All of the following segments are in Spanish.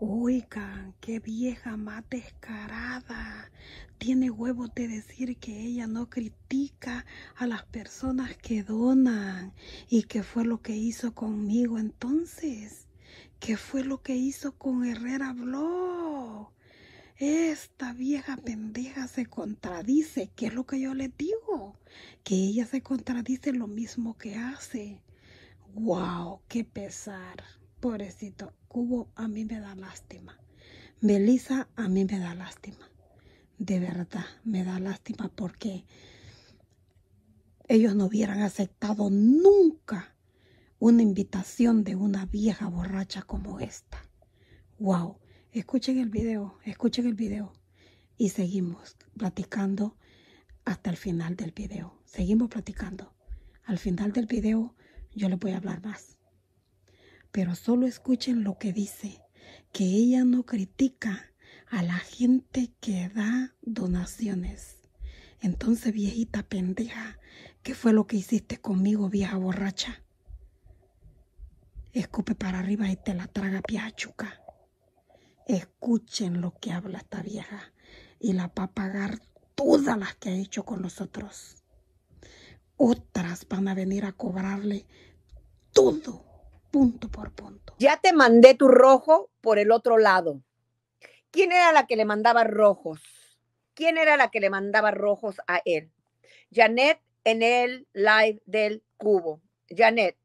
Oigan, qué vieja más descarada. Tiene huevos de decir que ella no critica a las personas que donan. ¿Y qué fue lo que hizo conmigo entonces? ¿Qué fue lo que hizo con Herrera Blog? Esta vieja pendeja se contradice. ¿Qué es lo que yo le digo? Que ella se contradice lo mismo que hace. ¡Wow! ¡Qué pesar! Pobrecito, Cubo a mí me da lástima. Melissa a mí me da lástima. De verdad, me da lástima porque ellos no hubieran aceptado nunca una invitación de una vieja borracha como esta. ¡Wow! Escuchen el video, escuchen el video. Y seguimos platicando hasta el final del video. Seguimos platicando. Al final del video yo les voy a hablar más pero solo escuchen lo que dice, que ella no critica a la gente que da donaciones. Entonces, viejita pendeja, ¿qué fue lo que hiciste conmigo, vieja borracha? Escupe para arriba y te la traga piachuca. Escuchen lo que habla esta vieja y la va a pagar todas las que ha hecho con nosotros. Otras van a venir a cobrarle todo punto por punto. Ya te mandé tu rojo por el otro lado. ¿Quién era la que le mandaba rojos? ¿Quién era la que le mandaba rojos a él? Janet en el live del cubo. Janet.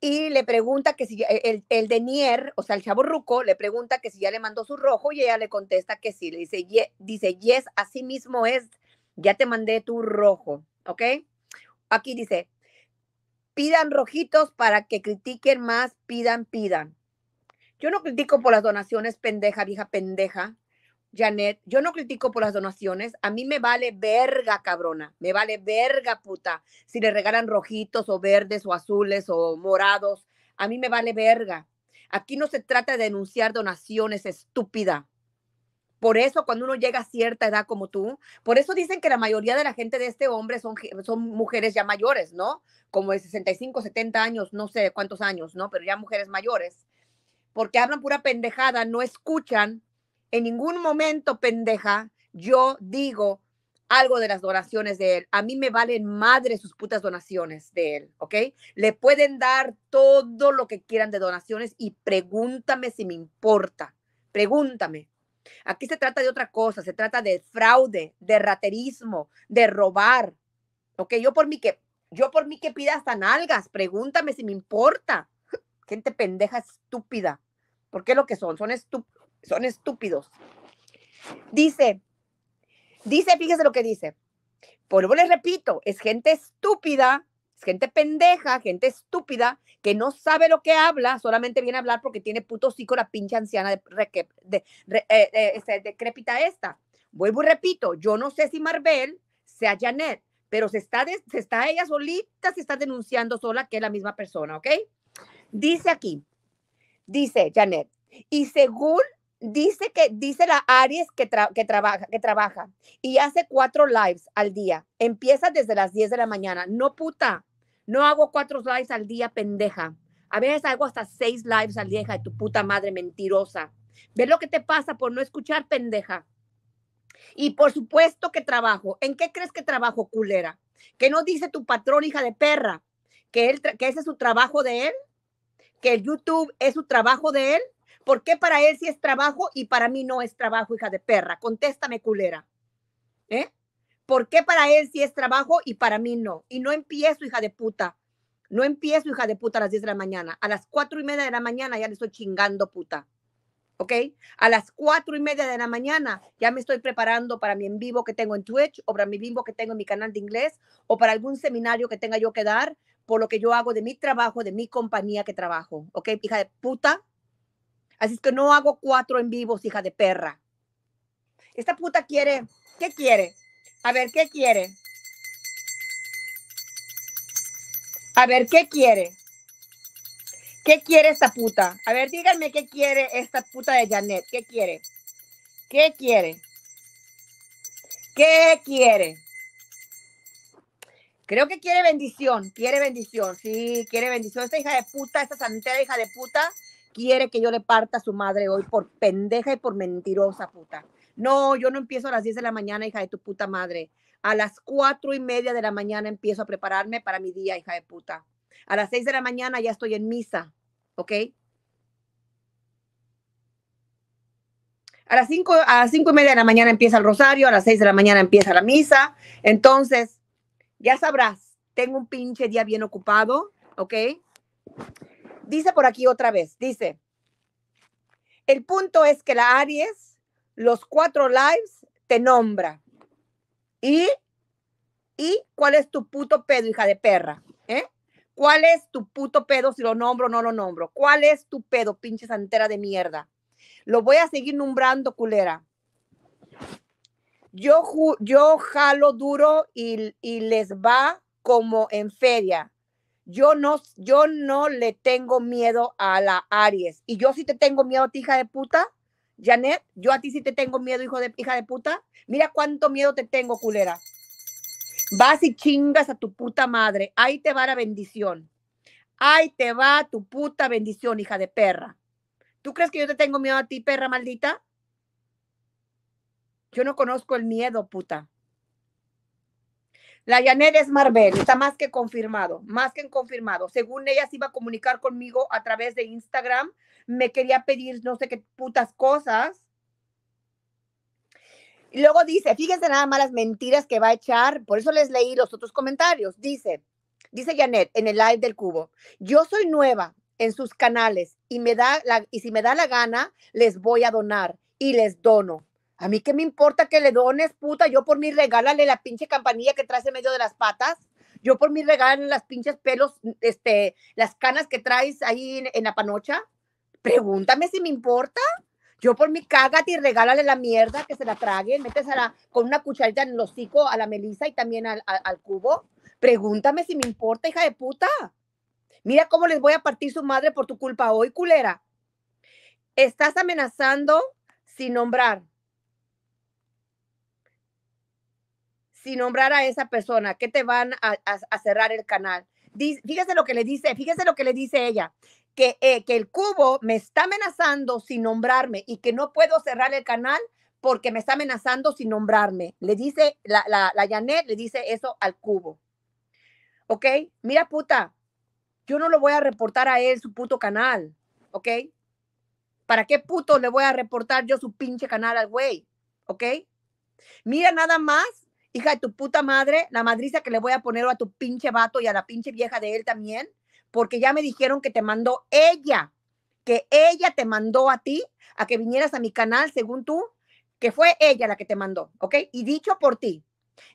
Y le pregunta que si e, el, el de Nier, o sea, el chavo Ruco, le pregunta que si ya le mandó su rojo y ella le contesta que sí. Le dice, dice yes, así mismo es, ya te mandé tu rojo, ¿ok? Aquí dice, Pidan rojitos para que critiquen más, pidan, pidan. Yo no critico por las donaciones, pendeja, vieja pendeja. Janet, yo no critico por las donaciones. A mí me vale verga, cabrona. Me vale verga, puta. Si le regalan rojitos o verdes o azules o morados. A mí me vale verga. Aquí no se trata de denunciar donaciones, estúpida. Por eso cuando uno llega a cierta edad como tú, por eso dicen que la mayoría de la gente de este hombre son, son mujeres ya mayores, ¿no? Como de 65, 70 años, no sé cuántos años, ¿no? Pero ya mujeres mayores. Porque hablan pura pendejada, no escuchan. En ningún momento, pendeja, yo digo algo de las donaciones de él. A mí me valen madre sus putas donaciones de él, ¿ok? Le pueden dar todo lo que quieran de donaciones y pregúntame si me importa. Pregúntame Aquí se trata de otra cosa, se trata de fraude, de raterismo, de robar. Ok, yo por mí que, yo por mí que pidas tan algas, pregúntame si me importa. Gente pendeja estúpida. porque qué lo que son? Son, son estúpidos. Dice, dice, fíjese lo que dice. Por lo les repito, es gente estúpida gente pendeja, gente estúpida, que no sabe lo que habla, solamente viene a hablar porque tiene puto hocico la pinche anciana de, eh, eh, este, decrépita esta. Vuelvo y repito, yo no sé si Marvel sea Janet, pero se está, se está ella solita, se está denunciando sola que es la misma persona, ¿ok? Dice aquí, dice Janet, y según Dice que dice la Aries que, que, trabaja, que trabaja y hace cuatro lives al día. Empieza desde las 10 de la mañana. No puta, no hago cuatro lives al día, pendeja. A veces hago hasta seis lives al día, hija de tu puta madre mentirosa. ¿Ves lo que te pasa por no escuchar, pendeja? Y por supuesto que trabajo. ¿En qué crees que trabajo, culera? ¿Que no dice tu patrón, hija de perra? ¿Que, él que ese es su trabajo de él? ¿Que el YouTube es su trabajo de él? ¿Por qué para él sí es trabajo y para mí no es trabajo, hija de perra? Contéstame, culera. ¿Eh? ¿Por qué para él sí es trabajo y para mí no? Y no empiezo, hija de puta. No empiezo, hija de puta, a las 10 de la mañana. A las 4 y media de la mañana ya le estoy chingando, puta. ¿Ok? A las 4 y media de la mañana ya me estoy preparando para mi en vivo que tengo en Twitch o para mi vivo que tengo en mi canal de inglés o para algún seminario que tenga yo que dar por lo que yo hago de mi trabajo, de mi compañía que trabajo. ¿Ok? Hija de puta, Así es que no hago cuatro en vivos, hija de perra. Esta puta quiere, ¿qué quiere? A ver, ¿qué quiere? A ver, ¿qué quiere? ¿Qué quiere esta puta? A ver, díganme qué quiere esta puta de Janet. ¿Qué quiere? ¿Qué quiere? ¿Qué quiere? Creo que quiere bendición, quiere bendición, sí, quiere bendición. Esta hija de puta, esta santera hija de puta, quiere que yo le parta a su madre hoy por pendeja y por mentirosa, puta. No, yo no empiezo a las 10 de la mañana, hija de tu puta madre. A las 4 y media de la mañana empiezo a prepararme para mi día, hija de puta. A las 6 de la mañana ya estoy en misa, ¿ok? A las 5 a cinco y media de la mañana empieza el rosario, a las 6 de la mañana empieza la misa. Entonces, ya sabrás, tengo un pinche día bien ocupado, ¿ok? dice por aquí otra vez, dice, el punto es que la Aries, los cuatro lives, te nombra. ¿Y? ¿Y cuál es tu puto pedo, hija de perra? ¿Eh? ¿Cuál es tu puto pedo si lo nombro o no lo nombro? ¿Cuál es tu pedo, pinche santera de mierda? Lo voy a seguir nombrando, culera. Yo, yo jalo duro y, y les va como en feria yo no, yo no le tengo miedo a la Aries. Y yo sí te tengo miedo a ti, hija de puta. Janet, yo a ti sí te tengo miedo, hijo de, hija de puta. Mira cuánto miedo te tengo, culera. Vas y chingas a tu puta madre. Ahí te va la bendición. Ahí te va tu puta bendición, hija de perra. ¿Tú crees que yo te tengo miedo a ti, perra maldita? Yo no conozco el miedo, puta. La Janet es Marvel, está más que confirmado, más que confirmado. Según ella se iba a comunicar conmigo a través de Instagram, me quería pedir no sé qué putas cosas. Y luego dice, fíjense nada más las mentiras que va a echar, por eso les leí los otros comentarios. Dice, dice Janet en el live del cubo, yo soy nueva en sus canales y, me da la, y si me da la gana, les voy a donar y les dono. A mí qué me importa que le dones, puta. Yo por mí regálale la pinche campanilla que traes en medio de las patas. Yo por mí regálale las pinches pelos, este, las canas que traes ahí en, la panocha. Pregúntame si me importa. Yo por mí cágate y regálale la mierda que se la traguen. Métesela con una cucharita en el hocico a la melisa y también al cubo. Pregúntame si me importa, hija de puta. Mira cómo les voy a partir su madre por tu culpa hoy, culera. Estás amenazando sin nombrar si nombrar a esa persona, que te van a, cerrar el canal. fíjese lo que le dice, fíjese lo que le dice ella, que, eh, que el cubo me está amenazando sin nombrarme y que no puedo cerrar el canal porque me está amenazando sin nombrarme. Le dice la, la Janet, le dice eso al cubo. ¿Ok? Mira, puta, yo no lo voy a reportar a él su puto canal. ¿Ok? ¿Para qué puto le voy a reportar yo su pinche canal al güey? ¿Ok? Mira nada más hija de tu puta madre, la madriza que le voy a poner a tu pinche vato y a la pinche vieja de él también, porque ya me dijeron que te mandó ella, que ella te mandó a ti a que vinieras a mi canal, según tú, que fue ella la que te mandó, ¿ok? Y dicho por ti,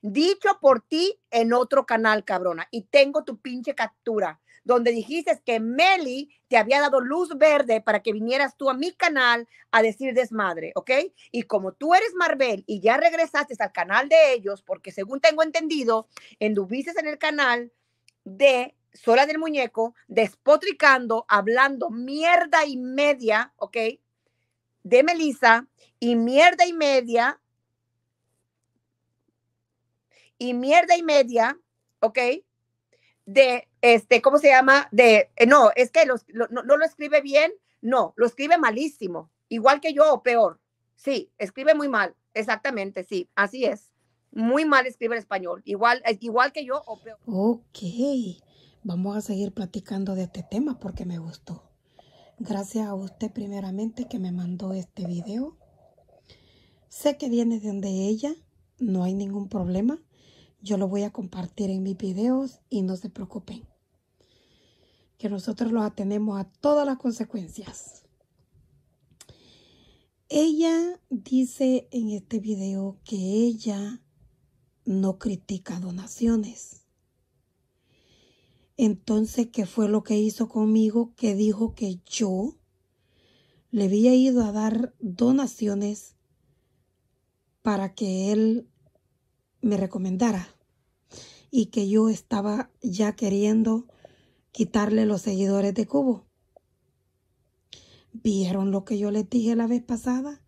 dicho por ti en otro canal, cabrona, y tengo tu pinche captura donde dijiste que Meli te había dado luz verde para que vinieras tú a mi canal a decir desmadre, ¿ok? Y como tú eres Marvel y ya regresaste al canal de ellos, porque según tengo entendido, anduviste en el canal de Sola del Muñeco, despotricando, hablando mierda y media, ¿ok? De Melissa y mierda y media. Y mierda y media, ¿ok? de, este, ¿cómo se llama? De, eh, no, es que los, no, lo escribe bien, no, lo escribe malísimo, igual que yo o peor. Sí, escribe muy mal, exactamente, sí, así es. Muy mal escribe el español, igual, igual que yo o peor. Ok, vamos a seguir platicando de este tema porque me gustó. Gracias a usted primeramente que me mandó este video. Sé que viene de donde ella, no hay ningún problema. Yo lo voy a compartir en mis videos y no se preocupen. Que nosotros lo atenemos a todas las consecuencias. Ella dice en este video que ella no critica donaciones. Entonces, ¿qué fue lo que hizo conmigo? Que dijo que yo le había ido a dar donaciones para que él me recomendara y que yo estaba ya queriendo quitarle los seguidores de Cubo. ¿Vieron lo que yo les dije la vez pasada?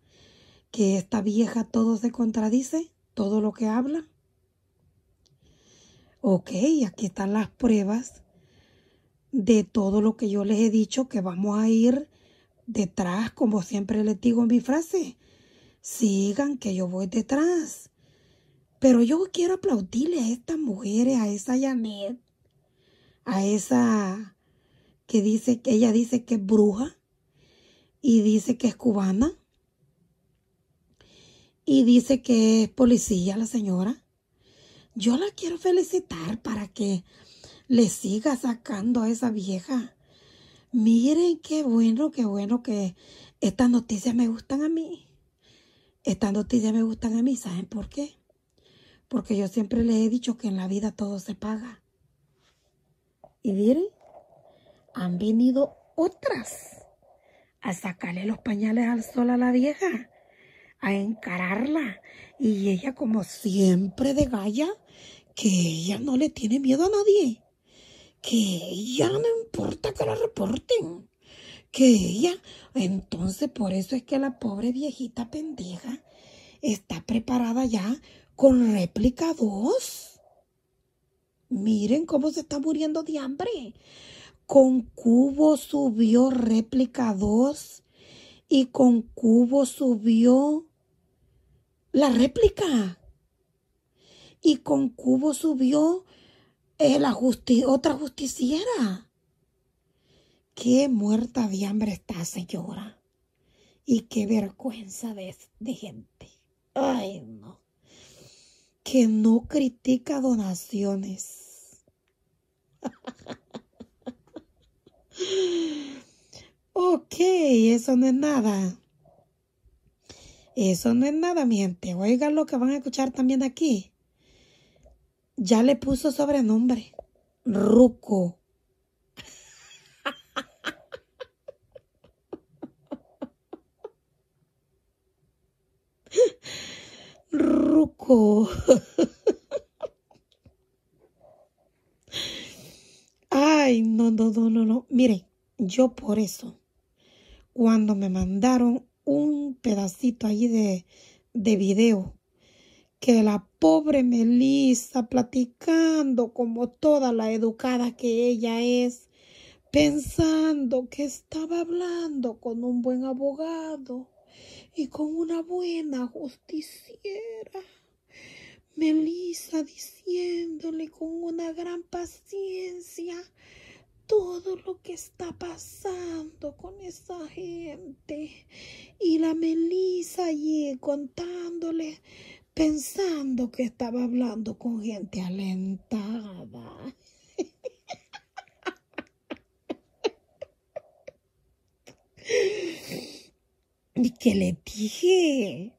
Que esta vieja todo se contradice, todo lo que habla. Ok, aquí están las pruebas de todo lo que yo les he dicho que vamos a ir detrás, como siempre les digo en mi frase. Sigan que yo voy detrás. Pero yo quiero aplaudirle a estas mujeres, eh, a esa Janet, a esa que dice que ella dice que es bruja y dice que es cubana y dice que es policía la señora. Yo la quiero felicitar para que le siga sacando a esa vieja. Miren qué bueno, qué bueno que estas noticias me gustan a mí. Estas noticias me gustan a mí, ¿saben por qué? Porque yo siempre le he dicho que en la vida todo se paga. Y miren, han venido otras a sacarle los pañales al sol a la vieja, a encararla. Y ella como siempre de galla, que ella no le tiene miedo a nadie, que ella no importa que la reporten, que ella... Entonces por eso es que la pobre viejita pendeja está preparada ya con réplica 2. Miren cómo se está muriendo de hambre. Con Cubo subió réplica 2 y con Cubo subió la réplica. Y con Cubo subió otra justiciera. Qué muerta de hambre está, señora. Y qué vergüenza de gente. Ay, no que no critica donaciones. ok, eso no es nada. Eso no es nada, miente. Oigan lo que van a escuchar también aquí. Ya le puso sobrenombre. Ruco. Ay, no, no, no, no, no. Mire, yo por eso, cuando me mandaron un pedacito ahí de, de video, que la pobre Melissa platicando como toda la educada que ella es, pensando que estaba hablando con un buen abogado y con una buena justiciera. Melisa diciéndole con una gran paciencia todo lo que está pasando con esa gente. Y la Melisa allí contándole, pensando que estaba hablando con gente alentada. Y que le dije,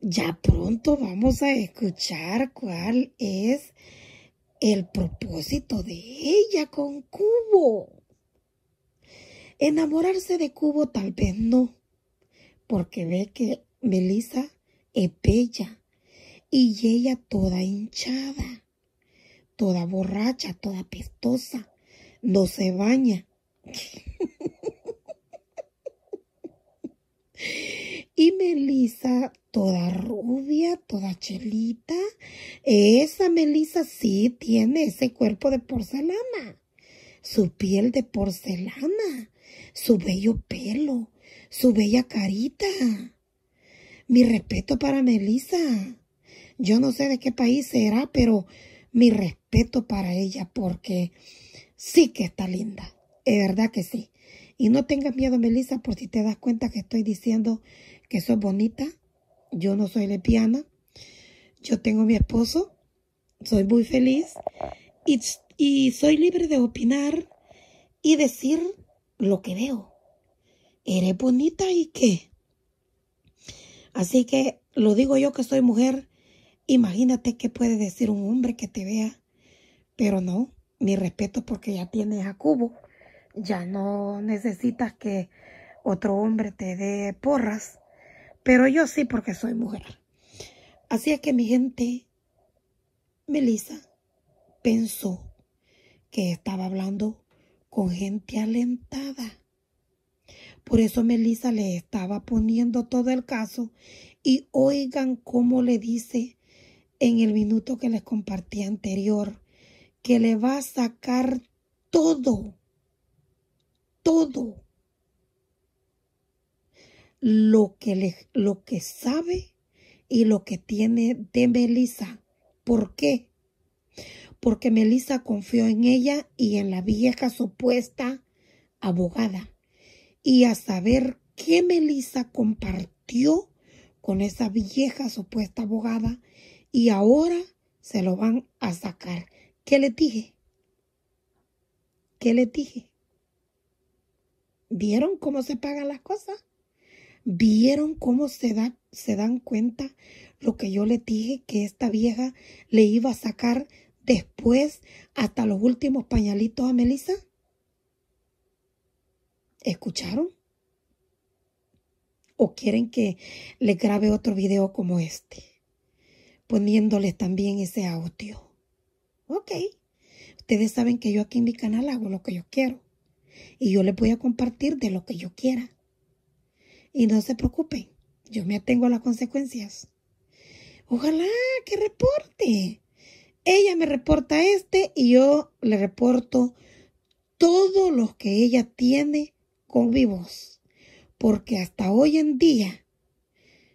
ya pronto vamos a escuchar cuál es el propósito de ella con Cubo. Enamorarse de Cubo tal vez no, porque ve que Melissa es bella y ella toda hinchada, toda borracha, toda pestosa, no se baña. Y Melisa toda rubia, toda chelita. Esa Melisa sí tiene ese cuerpo de porcelana. Su piel de porcelana. Su bello pelo. Su bella carita. Mi respeto para Melisa, Yo no sé de qué país será, pero mi respeto para ella porque sí que está linda. Es verdad que sí. Y no tengas miedo, Melissa, por si te das cuenta que estoy diciendo que soy bonita. Yo no soy lesbiana. Yo tengo mi esposo. Soy muy feliz. Y, soy libre de opinar y decir lo que veo. Eres bonita y qué. Así que lo digo yo que soy mujer. Imagínate qué puede decir un hombre que te vea. Pero no, mi respeto porque ya tienes a Cubo ya no necesitas que otro hombre te dé porras, pero yo sí porque soy mujer. Así es que mi gente, Melisa, pensó que estaba hablando con gente alentada. Por eso Melisa le estaba poniendo todo el caso y oigan cómo le dice en el minuto que les compartí anterior que le va a sacar todo todo lo que, le, lo que sabe y lo que tiene de Melisa. ¿Por qué? Porque Melisa confió en ella y en la vieja supuesta abogada. Y a saber qué Melisa compartió con esa vieja supuesta abogada y ahora se lo van a sacar. ¿Qué le dije? ¿Qué le dije? ¿Vieron cómo se pagan las cosas? ¿Vieron cómo se, se dan cuenta lo que yo les dije que esta vieja le iba a sacar después hasta los últimos pañalitos a Melissa? ¿Escucharon? ¿O quieren que le grabe otro video como este? Poniéndoles también ese audio. Ok. Ustedes saben que yo aquí en mi canal hago lo que yo quiero y yo le voy a compartir de lo que yo quiera. Y no se preocupen, yo me atengo a las consecuencias. Ojalá que reporte. Ella me reporta este y yo le reporto todos los que ella tiene con vivos. Porque hasta hoy en día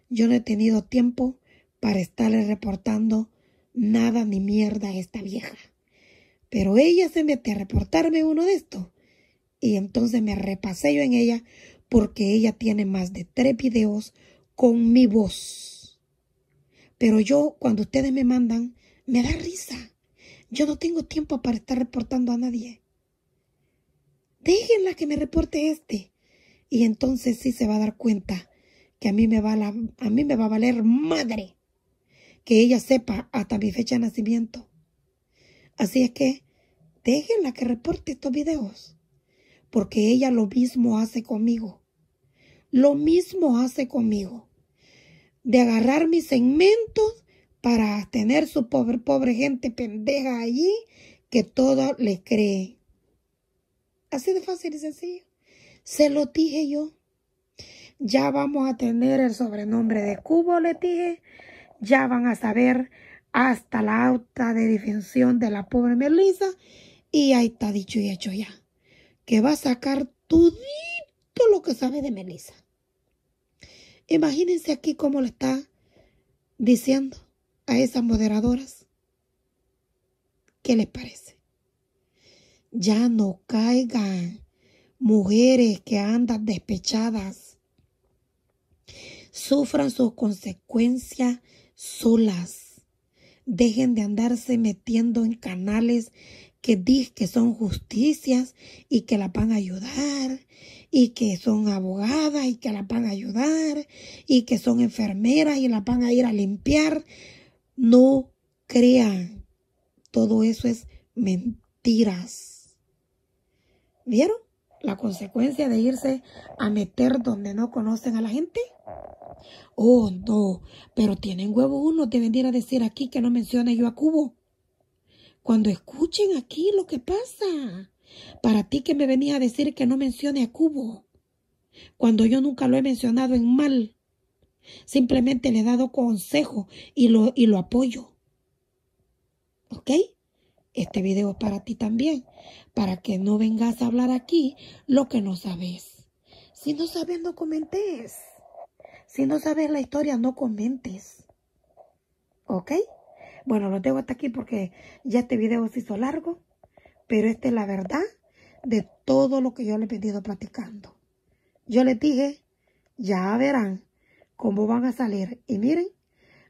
yo no he tenido tiempo para estarle reportando nada ni mierda a esta vieja. Pero ella se mete a reportarme uno de estos y entonces me repasé yo en ella porque ella tiene más de tres videos con mi voz. Pero yo cuando ustedes me mandan, me da risa. Yo no tengo tiempo para estar reportando a nadie. Déjenla que me reporte este. Y entonces sí se va a dar cuenta que a mí me va, a mí me va a valer madre que ella sepa hasta mi fecha de nacimiento. Así es que déjenla que reporte estos videos porque ella lo mismo hace conmigo. Lo mismo hace conmigo. De agarrar mis segmentos para tener su pobre, pobre gente pendeja allí que todo le cree. Así de fácil y sencillo. Se lo dije yo. Ya vamos a tener el sobrenombre de cubo, le dije. Ya van a saber hasta la alta de defensión de la pobre Melissa. Y ahí está dicho y hecho ya que va a sacar todo lo que sabe de Melissa. Imagínense aquí cómo le está diciendo a esas moderadoras. ¿Qué les parece? Ya no caigan mujeres que andan despechadas. Sufran sus consecuencias solas. Dejen de andarse metiendo en canales que dicen que son justicias y que la van a ayudar, y que son abogadas y que la van a ayudar, y que son enfermeras y la van a ir a limpiar. No crean, todo eso es mentiras. ¿Vieron la consecuencia de irse a meter donde no conocen a la gente? Oh, no, pero tienen huevos uno de venir a decir aquí que no menciona yo a Cubo cuando escuchen aquí lo que pasa. Para ti que me venía a decir que no mencione a Cubo, cuando yo nunca lo he mencionado en mal. Simplemente le he dado consejo y lo, y lo apoyo. ¿Ok? Este video es para ti también, para que no vengas a hablar aquí lo que no sabes. Si no sabes, no comentes. Si no sabes la historia, no comentes. ¿Ok? Bueno, lo tengo hasta aquí porque ya este video se hizo largo, pero esta es la verdad de todo lo que yo les he venido platicando. Yo les dije, ya verán cómo van a salir. Y miren,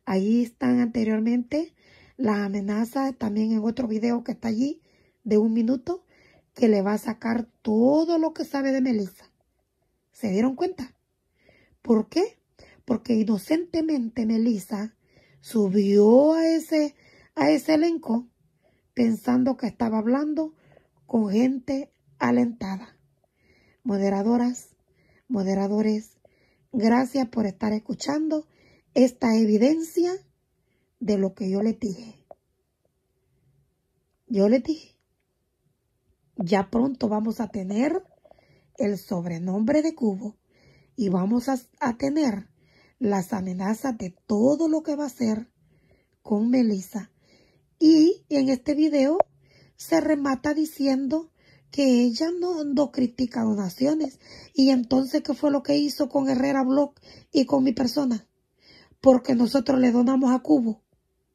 ahí están anteriormente las amenazas, también en otro video que está allí, de un minuto, que le va a sacar todo lo que sabe de Melissa. ¿Se dieron cuenta? ¿Por qué? Porque inocentemente Melissa subió a ese, a ese elenco pensando que estaba hablando con gente alentada. Moderadoras, moderadores, gracias por estar escuchando esta evidencia de lo que yo les dije. Yo les dije, ya pronto vamos a tener el sobrenombre de Cubo y vamos a tener las amenazas de todo lo que va a hacer con Melissa. Y en este video se remata diciendo que ella no, no, critica donaciones. Y entonces, ¿qué fue lo que hizo con Herrera Block y con mi persona? Porque nosotros le donamos a Cubo.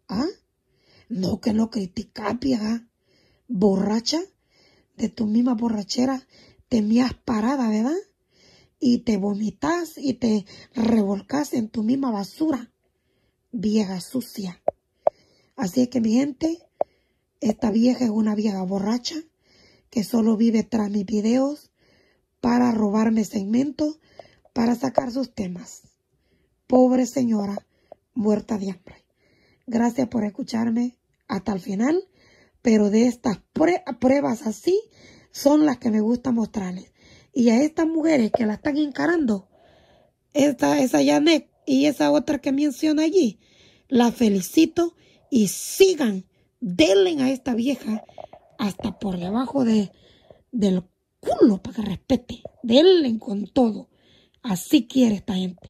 ¿Ah? No, que lo critica Borracha, de tu misma borrachera, temías parada, ¿verdad? y te vomitas y te revolcas en tu misma basura, vieja sucia. Así que mi gente, esta vieja es una vieja borracha que solo vive tras mis videos para robarme segmentos, para sacar sus temas. Pobre señora, muerta de hambre. Gracias por escucharme hasta el final, pero de estas pruebas así son las que me gusta mostrarles y a estas mujeres que la están encarando, esta, esa Janet y esa otra que menciona allí, la felicito y sigan, denle a esta vieja hasta por debajo de, del culo para que respete, denle con todo. Así quiere esta gente.